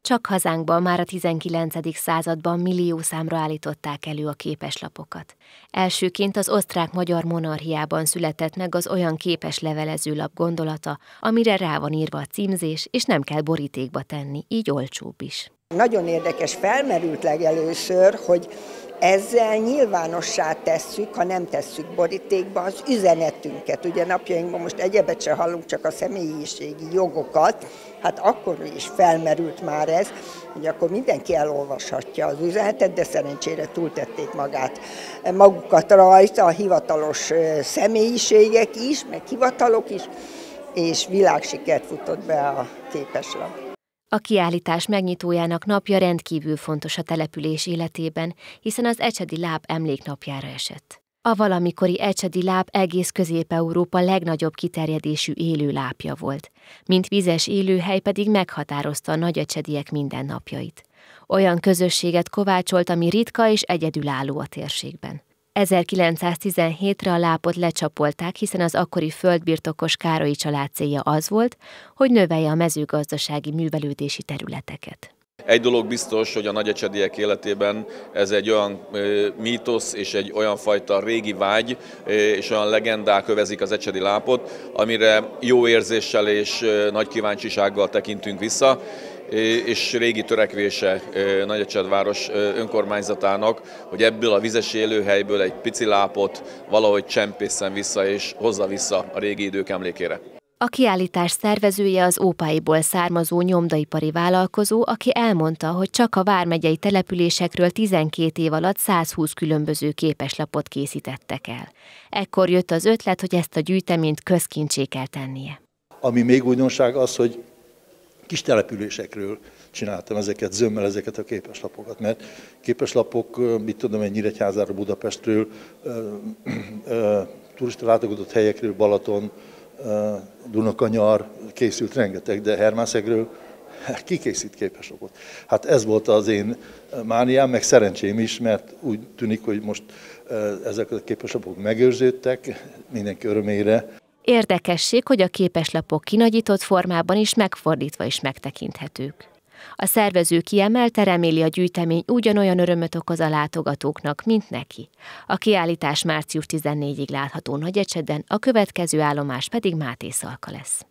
Csak hazánkban már a 19. században millió számra állították elő a képeslapokat. Elsőként az osztrák-magyar monarchiában született meg az olyan képes levelezőlap gondolata, amire rá van írva a címzés, és nem kell borítékba tenni, így olcsóbb is. Nagyon érdekes, felmerült legelőször, hogy ezzel nyilvánossá tesszük, ha nem tesszük borítékba az üzenetünket. Ugye napjainkban most egyebet se hallunk, csak a személyiségi jogokat. Hát akkor is felmerült már ez, hogy akkor mindenki elolvashatja az üzenetet, de szerencsére túltették magát magukat rajta, a hivatalos személyiségek is, meg hivatalok is, és világsikert futott be a képeslap. A kiállítás megnyitójának napja rendkívül fontos a település életében, hiszen az Ecsedi Láb emléknapjára esett. A valamikori Ecsedi Láb egész Közép-Európa legnagyobb kiterjedésű élő lápja volt, mint vizes élőhely pedig meghatározta a nagy ecsediek mindennapjait. Olyan közösséget kovácsolt, ami ritka és egyedülálló a térségben. 1917-re a lápot lecsapolták, hiszen az akkori földbirtokos Károlyi család célja az volt, hogy növelje a mezőgazdasági művelődési területeket. Egy dolog biztos, hogy a nagyecsediek életében ez egy olyan mítosz és egy olyan fajta régi vágy és olyan legendák kövezik az ecsedi lápot, amire jó érzéssel és nagy kíváncsisággal tekintünk vissza és régi törekvése Nagyecsedváros önkormányzatának, hogy ebből a vizes élőhelyből egy pici lápot valahogy csempészen vissza és hozza vissza a régi idők emlékére. A kiállítás szervezője az Ópáiból származó nyomdaipari vállalkozó, aki elmondta, hogy csak a vármegyei településekről 12 év alatt 120 különböző képeslapot készítettek el. Ekkor jött az ötlet, hogy ezt a gyűjteményt közkincsé kell tennie. Ami még újdonság az, hogy kis településekről csináltam ezeket, zömmel ezeket a képeslapokat, mert képeslapok, mit tudom egy Nyíregyházáról, Budapestről, turista látogatott helyekről, Balaton, Dunakanyar, készült rengeteg, de Hermászegről ki készít okot? Hát ez volt az én mániám, meg szerencsém is, mert úgy tűnik, hogy most ezek a képeslapok megőrződtek mindenki örömére. Érdekesség, hogy a képeslapok kinagyított formában is megfordítva is megtekinthetők. A szervező kiemelte, reméli a gyűjtemény ugyanolyan örömöt okoz a látogatóknak, mint neki. A kiállítás március 14-ig látható Nagyecseden, a következő állomás pedig Máté Szalka lesz.